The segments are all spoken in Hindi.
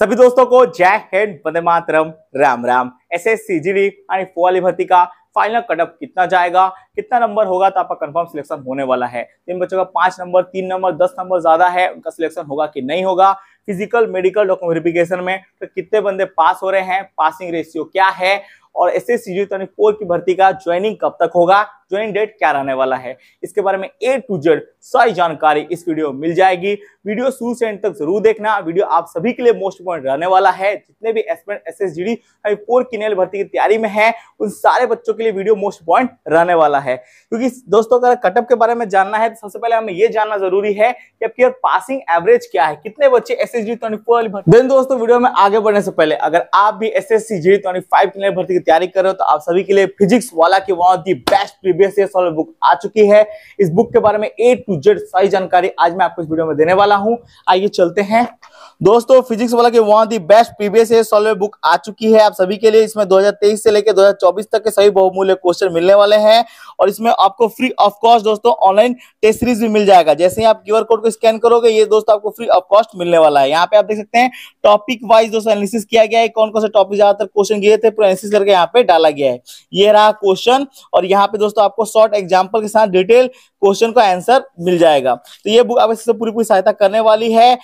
सभी दोस्तों को जय हिंद बंदे मातरम राम राम S S C G D यानी भर्ती का फाइनल कटअप कितना जाएगा कितना नंबर होगा तो आपका कंफर्म सिलेक्शन होने वाला है जिन तो बच्चों का पांच नंबर तीन नंबर दस नंबर ज्यादा है उनका सिलेक्शन होगा कि नहीं होगा फिजिकल मेडिकल डॉक्यूमेंट वेरिफिकेशन में तो कितने बंदे पास हो रहे हैं पासिंग रेशियो क्या है और S S C G four की भर्ती का ज्वाइनिंग कब तक होगा ज्वाइन डेट क्या रहने वाला है इसके बारे में ए टू जेड सारी जानकारी इस वीडियो में मिल जाएगी वीडियो शुरू से एंड तक जरूर देखना वीडियो आप सभी के लिए मोस्ट इंपॉर्टेंट रहने वाला है जितने भी एसमेंट एस एस जी डी की नेल भर्ती की तैयारी में है उन सारे बच्चों के लिए वीडियो मोस्ट पॉइंट रहने वाला है क्योंकि दोस्तों अगर कटअप के बारे में जानना है तो सबसे पहले हमें ये जानना जरूरी है कि आपकी पासिंग एवरेज क्या है कितने बच्चे एस एस जी ट्वेंटी देन दोस्तों वीडियो में आगे बढ़ने से पहले अगर आप भी S S C G twenty five की नेल भर्ती की तैयारी कर रहे हो तो आप सभी के लिए फिजिक्स वाला की one of the best previous year solve book आ चुकी है इस बुक के बारे में ए टू जेड सारी जानकारी आज मैं आपको इस वीडियो में देने वाला हूं आइए चलते हैं दोस्तों फिजिक्स वाला के one the best previous year solve book आ चुकी है आप सभी के लिए इसमें 2023 से लेकर 2024 तक के सभी बहुमूल्य क्वेश्चन मिलने वाले हैं और इसमें आपको फ्री ऑफ कॉस्ट दोस्तों ऑनलाइन टेस्ट सीरीज भी मिल जाएगा जैसे ही आप क्यूआर कोड को स्कैन करोगे ये दोस्तों आपको फ्री ऑफ कॉस्ट मिलने वाला है यहाँ पे आप देख सकते हैं टॉपिक वाइज दोस्तों एनालिसिस किया गया है कौन कौन से टॉपिक ज्यादातर क्वेश्चन गए थे पूरा एनालिसिस करके यहाँ पे डाला गया है ये रहा क्वेश्चन और यहाँ पे दोस्तों आपको शॉर्ट एग्जाम्पल के साथ डिटेल क्वेश्चन का आंसर मिल जाएगा तो ये बुक आपसे पूरी पूरी सहायता करने वाली है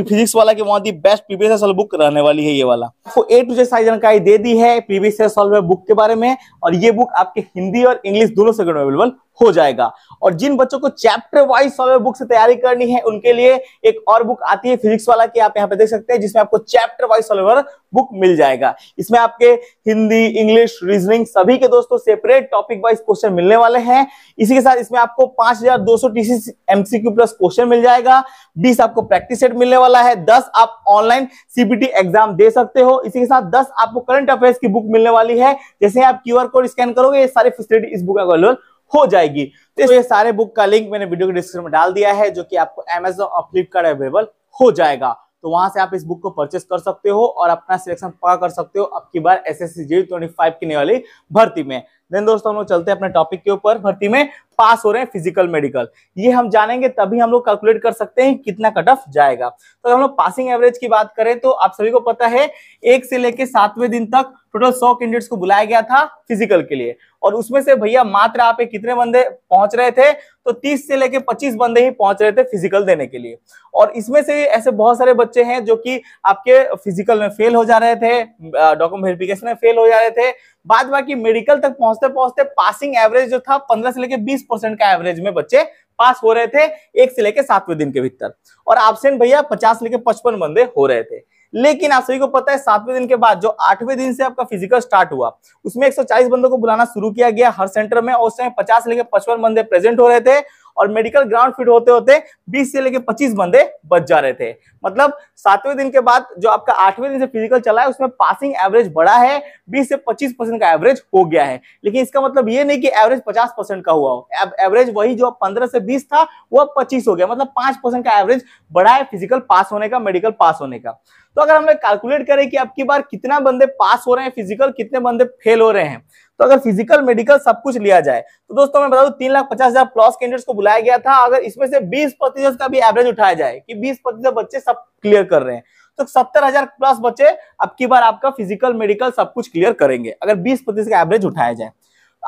फिजिक्स वाला के one the best previous solve book रहने वाली है ये वाला आपको ए टू जे सारी जानकारी दे दी है प्रीवियस सॉल्व बुक के बारे में और ये बुक आपके हिंदी और इंग्लिश दोनों सेकंड में अवेलेबल हो जाएगा और जिन बच्चों को चैप्टर वाइज सॉल्वर बुक से तैयारी करनी है उनके लिए एक और बुक आती है फिजिक्स वाला की आप यहाँ पे देख सकते हैं जिसमें आपको चैप्टर वाइज सॉल्वर बुक मिल जाएगा इसमें आपके हिंदी इंग्लिश रीजनिंग सभी के दोस्तों सेपरेट टॉपिक वाइज क्वेश्चन मिलने वाले हैं इसी के साथ इसमें आपको 5200 टीसी एमसीक्यू प्लस क्वेश्चन मिल जाएगा 20 आपको प्रैक्टिस सेट मिलने वाला है 10 आप ऑनलाइन सीबीटी एग्जाम दे सकते हो इसी के साथ 10 आपको करंट अफेयर्स की बुक मिलने वाली है जैसे आप क्यूआर कोड स्कैन करोगे ये सारी फैसिलिटी इस बुक अवेलेबल हो जाएगी तो ये सारे बुक का लिंक मैंने वीडियो के डिस्क्रिप्शन में डाल दिया है जो कि आपको एमेजोन और फ्लिपकार्ट अवेलेबल हो जाएगा तो वहां से आप इस बुक को परचेस कर सकते हो और अपना सिलेक्शन पक्का कर सकते हो अब की बार S S C G twenty five की वाली भर्ती में देन दोस्तों हम लोग चलते हैं अपने टॉपिक के ऊपर भर्ती में पास हो रहे हैं फिजिकल मेडिकल ये हम जानेंगे तभी हम लोग कैलकुलेट कर सकते हैं कितना कट ऑफ जाएगा तो अगर हम लोग पासिंग एवरेज की बात करें तो आप सभी को पता है एक से लेकर सातवें दिन तक टोटल सौ कैंडिडेट्स को बुलाया गया था फिजिकल के लिए और उसमें से भैया मात्र आप कितने बंदे पहुंच रहे थे तो 30 से लेके 25 बंदे ही पहुंच रहे थे फिजिकल देने के लिए और इसमें से ऐसे बहुत सारे बच्चे हैं जो कि आपके फिजिकल में फेल हो जा रहे थे डॉक्यूमेंट वेरिफिकेशन में फेल हो जा रहे थे बाद बाकी मेडिकल तक पहुंचते पहुंचते पासिंग एवरेज जो था पंद्रह से लेकर बीस बीस परसेंट का एवरेज में बच्चे पास हो रहे थे एक से लेकर सातवें दिन के भीतर और एबसेंट भैया पचास लेके पचपन बंदे हो रहे थे लेकिन आप सभी को पता है सातवें दिन के बाद जो आठवें दिन से आपका फिजिकल स्टार्ट हुआ उसमें 140 बंदों को बुलाना शुरू किया गया हर सेंटर में और उस समय 50 लेकर पचपन बंदे प्रेजेंट हो रहे थे और मेडिकल ग्राउंड फिट होते होते 20 से लेके 25 बंदे बच जा रहे थे मतलब सातवें दिन के बाद जो आपका आठवें दिन से फिजिकल चला है उसमें पासिंग एवरेज बढ़ा है बीस से पच्चीस परसेंट का एवरेज हो गया है लेकिन इसका मतलब ये नहीं कि एवरेज पचास परसेंट का हुआ हो एवरेज वही जो पंद्रह से बीस था वह पच्चीस हो गया मतलब पांच परसेंट का एवरेज बढ़ा है फिजिकल पास होने का मेडिकल पास होने का तो अगर हम लोग कैलकुलेट करें कि आपकी बार कितना बंदे पास हो रहे हैं फिजिकल कितने बंदे फेल हो रहे हैं तो अगर फिजिकल मेडिकल सब कुछ लिया जाए तो दोस्तों मैं बता दू तीन लाख पचास हजार प्लस कैंडिडेट्स को बुलाया गया था अगर इसमें से बीस प्रतिशत का भी एवरेज उठाया जाए कि बीस प्रतिशत बच्चे सब क्लियर कर रहे हैं तो सत्तर हजार प्लस बच्चे अब की बार आपका फिजिकल मेडिकल सब कुछ क्लियर करेंगे अगर बीस प्रतिशत का एवरेज उठाया जाए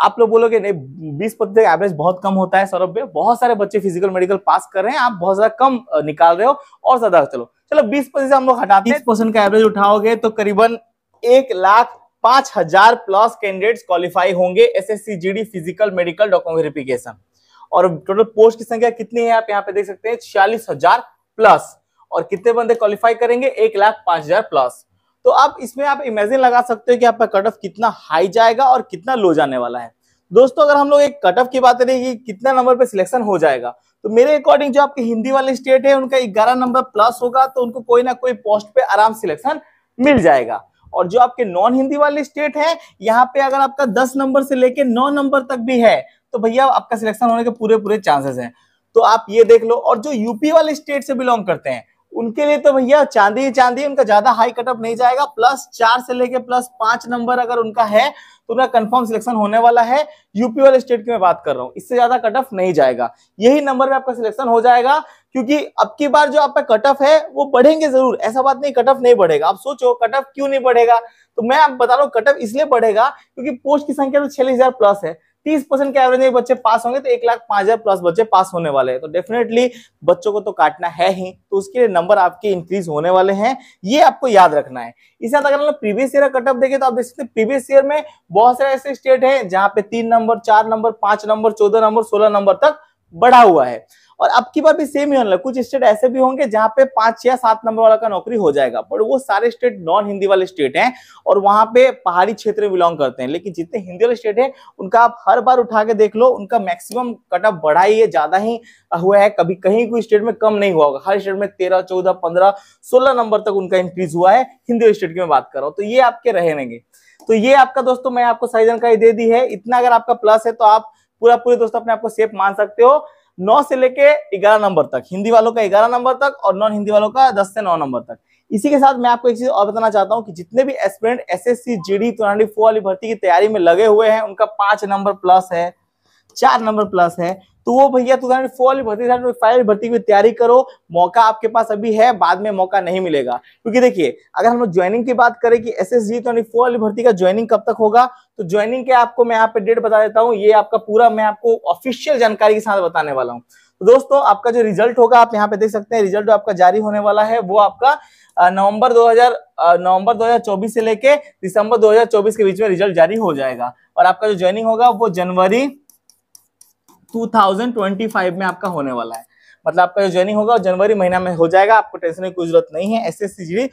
आप लोग बोलोगे नहीं बीस प्रतिशत एवरेज बहुत कम होता है सौरभ भैया बहुत सारे बच्चे फिजिकल मेडिकल पास कर रहे हैं आप बहुत ज्यादा कम निकाल रहे हो और ज्यादा चलो चलो बीस प्रतिशत हम लोग हटाते हैं परसेंट का एवरेज उठाओगे तो करीबन एक लाख पांच हजार प्लस कैंडिडेट क्वालिफाई होंगे S S C G D physical medical document verification और टोटल पोस्ट की संख्या कितनी है आप यहाँ पे देख सकते हैं छियालीस हजार प्लस और कितने बंदे क्वालिफाई करेंगे एक लाख पांच हजार प्लस तो आप इसमें आप इमेजिन लगा सकते हो कि आपका कट ऑफ कितना हाई जाएगा और कितना लो जाने वाला है दोस्तों अगर हम लोग एक कट ऑफ की बात करें कि कितना नंबर पे सिलेक्शन हो जाएगा तो मेरे अकॉर्डिंग जो आपके हिंदी वाले स्टेट है उनका ग्यारह नंबर प्लस होगा तो उनको कोई ना कोई पोस्ट पे आराम सिलेक्शन मिल जाएगा और जो आपके नॉन हिंदी वाले स्टेट है यहाँ पे अगर आपका दस नंबर से लेके नौ नंबर तक भी है तो भैया आपका सिलेक्शन होने के पूरे पूरे चांसेस है तो आप ये देख लो और जो यूपी वाले स्टेट से बिलोंग करते हैं उनके लिए तो भैया चांदी ही चांदी उनका ज्यादा हाई कटअप नहीं जाएगा प्लस चार से लेके प्लस पांच नंबर अगर उनका है तो उनका कंफर्म सिलेक्शन होने वाला है यूपी वाले स्टेट की मैं बात कर रहा हूँ इससे ज्यादा कट ऑफ नहीं जाएगा यही नंबर में आपका सिलेक्शन हो जाएगा क्योंकि अब की बार जो आपका कट ऑफ है वो बढ़ेंगे जरूर ऐसा बात नहीं कट ऑफ नहीं बढ़ेगा आप सोचो कट ऑफ क्यों नहीं बढ़ेगा तो मैं आप बता रहा हूँ कट ऑफ इसलिए बढ़ेगा क्योंकि पोस्ट की संख्या तो छियालीस प्लस है तीस परसेंट के एवरेज में बच्चे पास होंगे तो एक लाख पांच हजार प्लस बच्चे पास होने वाले हैं तो डेफिनेटली बच्चों को तो काटना है ही तो उसके लिए नंबर आपके इंक्रीज होने वाले हैं ये आपको याद रखना है इसके साथ अगर प्रीवियस ईयर का कटअप देखें तो आप देख सकते हैं प्रीवियस ईयर में बहुत सारे ऐसे स्टेट है जहां पे तीन नंबर चार नंबर पांच नंबर चौदह नंबर सोलह नंबर तक बढ़ा हुआ है और अब की बार भी सेम ही होने लगा कुछ स्टेट ऐसे भी होंगे जहां पे पांच या सात नंबर वाला का नौकरी हो जाएगा बट वो सारे स्टेट नॉन हिंदी वाले स्टेट हैं और वहां पे पहाड़ी क्षेत्र में बिलोंग करते हैं लेकिन जितने हिंदी वाले स्टेट हैं उनका आप हर बार उठा के देख लो उनका मैक्सिमम कट ऑफ बढ़ा ही है ज्यादा ही हुआ है कभी कहीं कोई स्टेट में कम नहीं हुआ होगा हर स्टेट में तेरह चौदह पंद्रह सोलह नंबर तक उनका इंक्रीज हुआ है हिंदी स्टेट की मैं बात कर रहा हूँ तो ये आपके रहेंगे तो ये आपका दोस्तों मैं आपको सारी जानकारी दे दी है इतना अगर आपका प्लस है तो आप पूरा पूरे दोस्तों अपने आपको सेफ मान सकते हो नौ से लेके ग्यारह नंबर तक हिंदी वालों का ग्यारह नंबर तक और नॉन हिंदी वालों का दस से नौ नंबर तक इसी के साथ मैं आपको एक चीज और बताना चाहता हूँ कि जितने भी aspirant S S C G D वाली भर्ती की तैयारी में लगे हुए हैं उनका पांच नंबर प्लस है चार नंबर प्लस है तो वो भैया टू फॉल भर्ती था फाइव भर्ती की तैयारी करो मौका आपके पास अभी है बाद में मौका नहीं मिलेगा क्योंकि देखिए अगर हम लोग ज्वाइनिंग की बात करें कि एस एस जी ट्वेंटी भर्ती का ज्वाइनिंग कब तक होगा तो ज्वाइनिंग के आपको मैं यहाँ पे डेट बता देता हूँ ये आपका पूरा मैं आपको ऑफिशियल जानकारी के साथ बताने वाला हूँ तो दोस्तों आपका जो रिजल्ट होगा आप यहाँ पे देख सकते हैं रिजल्ट आपका जारी होने वाला है वो आपका नवंबर 2000 नवंबर 2024 से लेके दिसंबर 2024 के बीच में रिजल्ट जारी हो जाएगा और आपका जो ज्वाइनिंग होगा वो जनवरी 2025 में आपका होने वाला है मतलब आपका जो ज्वाइनिंग होगा जनवरी महीना में हो जाएगा आपको टेंशन की कोई जरूरत नहीं है एस एस सी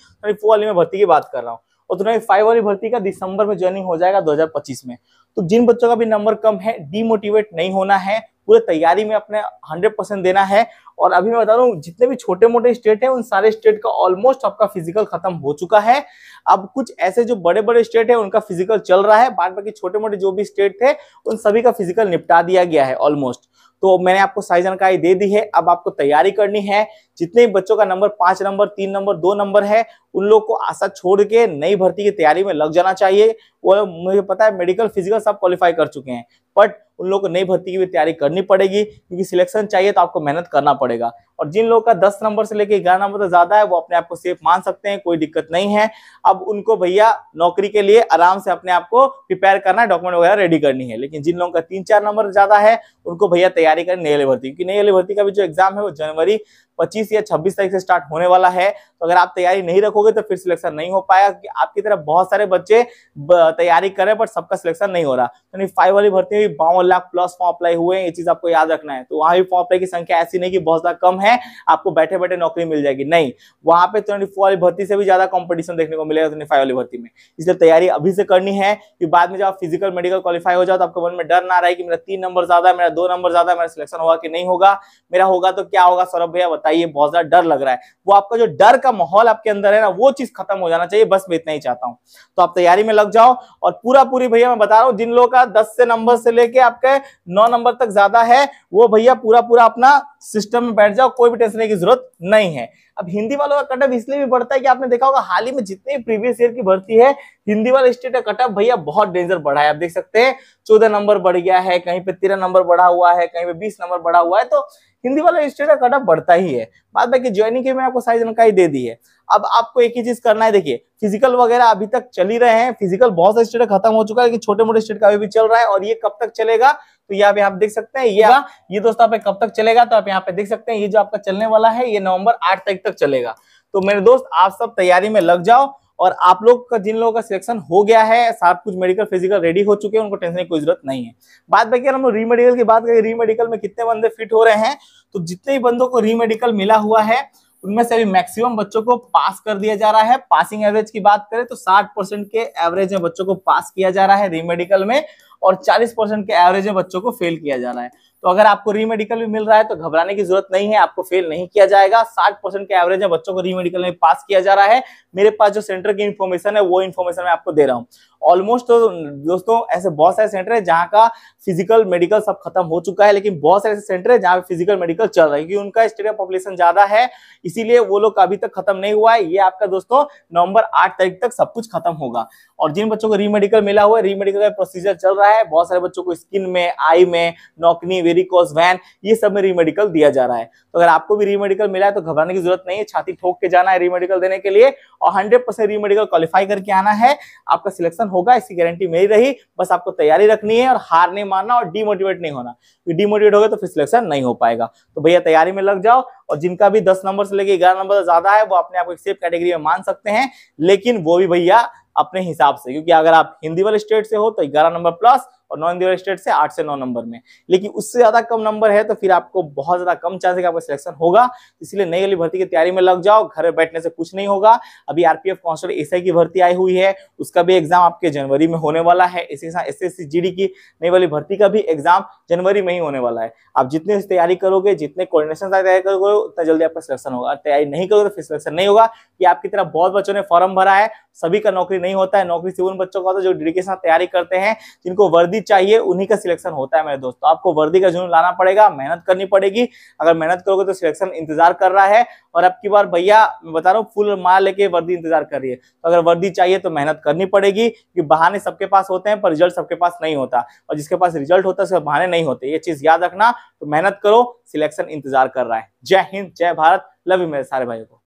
वाली में भर्ती की बात कर रहा हूँ और तुम्हारी फाइव वाली भर्ती का दिसंबर में ज्वाइनिंग हो जाएगा 2025 में तो जिन बच्चों का भी नंबर कम है डीमोटिवेट नहीं होना है पूरे तैयारी में अपने हंड्रेड परसेंट देना है और अभी मैं बता रहा हूँ जितने भी छोटे मोटे स्टेट हैं उन सारे स्टेट का ऑलमोस्ट आपका फिजिकल खत्म हो चुका है अब कुछ ऐसे जो बड़े बड़े स्टेट हैं उनका फिजिकल चल रहा है बाद बाकी छोटे मोटे जो भी स्टेट थे उन सभी का फिजिकल निपटा दिया गया है ऑलमोस्ट तो मैंने आपको सारी जानकारी दे दी है अब आपको तैयारी करनी है जितने भी बच्चों का नंबर पांच नंबर तीन नंबर दो नंबर है उन लोग को आशा छोड़ के नई भर्ती की तैयारी में लग जाना चाहिए वो मुझे पता है मेडिकल फिजिकल सब क्वालिफाई कर चुके हैं बट उन लोगों को नई भर्ती की भी तैयारी करनी पड़ेगी क्योंकि सिलेक्शन चाहिए तो आपको मेहनत करना पड़ेगा और जिन लोगों का दस नंबर से लेकर ग्यारह नंबर तक ज्यादा है वो अपने आप को सेफ मान सकते हैं कोई दिक्कत नहीं है अब उनको भैया नौकरी के लिए आराम से अपने आप को प्रिपेयर करना है डॉक्यूमेंट वगैरह रेडी करनी है लेकिन जिन लोगों का तीन चार नंबर ज्यादा है उनको भैया तैयारी करें नई भर्ती क्योंकि नई भर्ती का भी जो एग्जाम है वो जनवरी पच्चीस या छब्बीस तारीख से स्टार्ट होने वाला है तो अगर आप तैयारी नहीं रखोगे तो फिर सिलेक्शन नहीं हो पाया क्योंकि आपकी तरफ बहुत सारे बच्चे तैयारी करें पर सबका सिलेक्शन नहीं हो रहा यानी तो फाइव वाली भर्ती हुई बावन लाख प्लस फॉर्म अप्लाई हुए ये चीज आपको याद रखना है तो वहां भी फॉर्म अप्लाई की संख्या ऐसी नहीं कि बहुत ज्यादा कम है आपको बैठे बैठे नौकरी मिल जाएगी नहीं वहां पे ट्वेंटी तो फोर वाली भर्ती से भी ज्यादा कॉम्पिटिशन देखने को मिलेगा ट्वेंटी तो वाली भर्ती में इसलिए तैयारी अभी से करनी है कि बाद में जब आप फिजिकल मेडिकल क्वालिफाई हो जाओ तो आपको मन में डर ना रहा है कि मेरा तीन नंबर ज्यादा मेरा दो नंबर ज्यादा मेरा सिलेक्शन होगा कि नहीं होगा मेरा होगा तो क्या होगा सौरभ भैया बताइए बहुत ज्यादा डर लग रहा है वो आपका जो डर का माहौल आपके अंदर है ना वो चीज खत्म हो जाना चाहिए बस मैं इतना ही चाहता हूँ तो आप तैयारी में लग जाओ और पूरा पूरी भैया मैं बता रहा हूँ जिन लोगों का दस से नंबर से लेके आपके नौ नंबर तक ज्यादा है वो भैया पूरा पूरा अपना सिस्टम में बैठ जाओ कोई भी टेंशन की जरूरत नहीं है अब हिंदी वालों का कटअप इसलिए भी बढ़ता है कि आपने देखा होगा हाल ही में जितने प्रीवियस ईयर की भर्ती है हिंदी वाले स्टेट का कटअप भैया बहुत डेंजर बढ़ा है आप देख सकते हैं चौदह नंबर बढ़ गया है कहीं पे तेरह नंबर बढ़ा हुआ है कहीं पे बीस नंबर बढ़ा हुआ है तो हिंदी वाला स्टेट का बढ़ता ही है बात बाकी ज्वाइनिंग की मैं आपको सारी जानकारी दे दी है अब आपको एक ही चीज करना है देखिए फिजिकल वगैरह अभी तक चल ही रहे हैं फिजिकल बहुत सारे स्टेट खत्म हो चुका है लेकिन छोटे मोटे स्टेट का अभी भी चल रहा है और ये कब तक चलेगा तो यहाँ पे आप देख सकते हैं ये ये दोस्तों आप कब तक चलेगा तो आप यहाँ पे देख सकते हैं ये जो आपका चलने वाला है ये नवंबर आठ तारीख तक चलेगा तो मेरे दोस्त आप सब तैयारी में लग जाओ और आप लोग का जिन लोगों का सिलेक्शन हो गया है सब कुछ मेडिकल फिजिकल रेडी हो चुके हैं उनको टेंशन की कोई जरूरत नहीं है बात बाकी हम लोग रीमेडिकल की बात करें रीमेडिकल में कितने बंदे फिट हो रहे हैं तो जितने भी बंदों को रीमेडिकल मिला हुआ है उनमें से अभी मैक्सिमम बच्चों को पास कर दिया जा रहा है पासिंग एवरेज की बात करें तो 60 परसेंट के एवरेज में बच्चों को पास किया जा रहा है रीमेडिकल में और 40 परसेंट के एवरेज में बच्चों को फेल किया जा रहा है तो अगर आपको रीमेडिकल भी मिल रहा है तो घबराने की जरूरत नहीं है आपको फेल नहीं किया जाएगा साठ परसेंट के एवरेज में बच्चों को रीमेडिकल में पास किया जा रहा है मेरे पास जो सेंटर की इन्फॉर्मेशन है वो इन्फॉर्मेशन मैं आपको दे रहा हूँ ऑलमोस्ट तो दोस्तों ऐसे बहुत सारे सेंटर है जहाँ का फिजिकल मेडिकल सब खत्म हो चुका है लेकिन बहुत सारे ऐसे सेंटर है जहाँ पे फिजिकल मेडिकल चल रहा है क्योंकि उनका स्टेडियम पॉपुलेशन ज्यादा है इसीलिए वो लोग अभी तक खत्म नहीं हुआ है ये आपका दोस्तों नवंबर आठ तारीख तक सब कुछ खत्म होगा और जिन बच्चों को रीमेडिकल मिला हुआ है रीमेडिकल का प्रोसीजर चल रहा है रहा है बहुत सारे बच्चों को स्किन में आई में नौकनी वेरिकोस वैन ये सब में रीमेडिकल दिया जा रहा है तो अगर आपको भी रीमेडिकल मिला है तो घबराने की जरूरत नहीं है छाती ठोक के जाना है रीमेडिकल देने के लिए और हंड्रेड परसेंट रीमेडिकल क्वालिफाई करके आना है आपका सिलेक्शन होगा इसकी गारंटी मेरी रही बस आपको तैयारी रखनी है और हार नहीं मानना और डिमोटिवेट नहीं होना डिमोटिवेट हो तो फिर सिलेक्शन नहीं हो पाएगा तो भैया तैयारी में लग जाओ और जिनका भी दस नंबर से लेके ग्यारह नंबर ज्यादा है वो अपने आपको को सेफ कैटेगरी में मान सकते हैं लेकिन वो भी भैया अपने हिसाब से क्योंकि अगर आप हिंदी वाले स्टेट से हो तो ग्यारह नंबर प्लस और नॉन हिंदी वाले स्टेट से आठ से नौ नंबर में लेकिन उससे ज्यादा कम नंबर है तो फिर आपको बहुत ज्यादा कम चांस है कि आपका सिलेक्शन होगा इसलिए नई वाली भर्ती की तैयारी में लग जाओ घर बैठने से कुछ नहीं होगा अभी आरपीएफ कांस्टेबल एस की भर्ती आई हुई है उसका भी एग्जाम आपके जनवरी में होने वाला है इसी साथ एस एस की नई वाली भर्ती का भी एग्जाम जनवरी में ही होने वाला है आप जितने तैयारी करोगे जितने कोर्डिनेशन तैयारी करोगे उतना जल्दी आपका सिलेक्शन होगा तैयारी नहीं करोगे तो फिर सिलेक्शन नहीं होगा कि आपकी तरफ बहुत बच्चों ने फॉर्म भरा है सभी का नौकरी नहीं होता है नौकरी से उन बच्चों का होता है जो डेडिकेशन तैयारी करते हैं जिनको वर्दी चाहिए उन्हीं का सिलेक्शन होता है मेरे दोस्तों तो आपको वर्दी का जुनून लाना पड़ेगा मेहनत करनी पड़ेगी अगर मेहनत करोगे तो सिलेक्शन इंतजार कर रहा है और अब की बार भैया मैं बता रहा हूँ फुल मार लेके वर्दी इंतजार कर रही है तो अगर वर्दी चाहिए तो मेहनत करनी पड़ेगी क्योंकि बहाने सबके पास होते हैं पर रिजल्ट सबके पास नहीं होता और जिसके पास रिजल्ट होता है उसके बहाने नहीं होते ये चीज याद रखना तो मेहनत करो सिलेक्शन इंतजार कर रहा है जय हिंद जय भारत लव यू मेरे सारे भाइयों को